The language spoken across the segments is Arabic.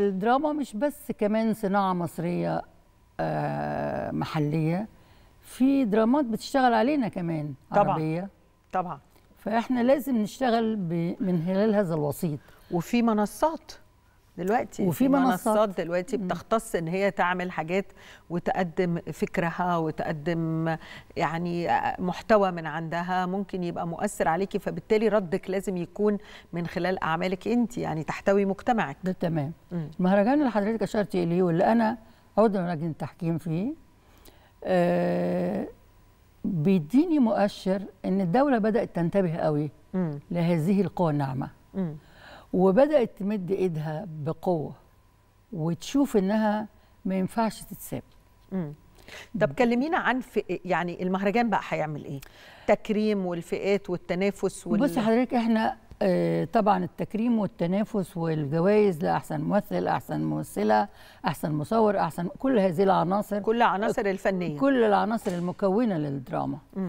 الدراما مش بس كمان صناعة مصرية آه، محلية في درامات بتشتغل علينا كمان طبعا عربية طبعا فاحنا لازم نشتغل من خلال هذا الوسيط وفي منصات دلوقتي وفي منصات, منصات دلوقتي بتختص ان هي تعمل حاجات وتقدم فكرها وتقدم يعني محتوى من عندها ممكن يبقى مؤثر عليكي فبالتالي ردك لازم يكون من خلال اعمالك انت يعني تحتوي مجتمعك ده تمام مم. المهرجان اللي حضرتك اشرتي اليه واللي انا عضو لجنه التحكيم فيه آه بيديني مؤشر ان الدوله بدات تنتبه قوي مم. لهذه القوى الناعمه مم. وبدات تمد ايدها بقوه وتشوف انها ما ينفعش تتساب طب كلمينا عن يعني المهرجان بقى هيعمل ايه تكريم والفئات والتنافس وال... بص حضرتك احنا آه، طبعا التكريم والتنافس والجوائز لاحسن ممثل احسن ممثله احسن مصور احسن كل هذه العناصر كل العناصر الفنيه كل العناصر المكونه للدراما م.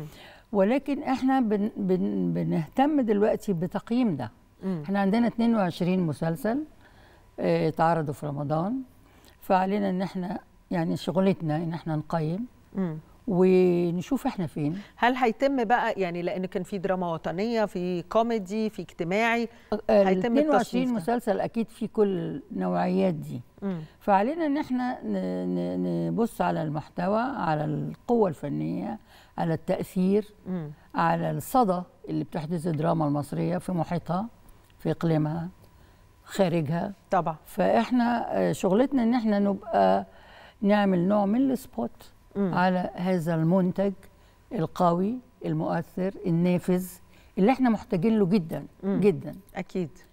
ولكن احنا بن بن بنهتم دلوقتي بتقييم ده احنا عندنا 22 مسلسل آه، اتعرضوا في رمضان فعلينا ان احنا يعني شغلتنا ان احنا نقيم مم. ونشوف احنا فين هل هيتم بقى يعني لان كان في دراما وطنيه في كوميدي في اجتماعي هيتم 22 مسلسل اكيد في كل النوعيات دي مم. فعلينا ان احنا نبص على المحتوى على القوه الفنيه على التاثير مم. على الصدى اللي بتحدث الدراما المصريه في محيطها في اقليمها خارجها طبعا فاحنا آه، شغلتنا ان احنا نبقى نعمل نوع من السبوت على هذا المنتج القوي المؤثر النافذ اللي احنا محتاجين له جدا مم. جدا اكيد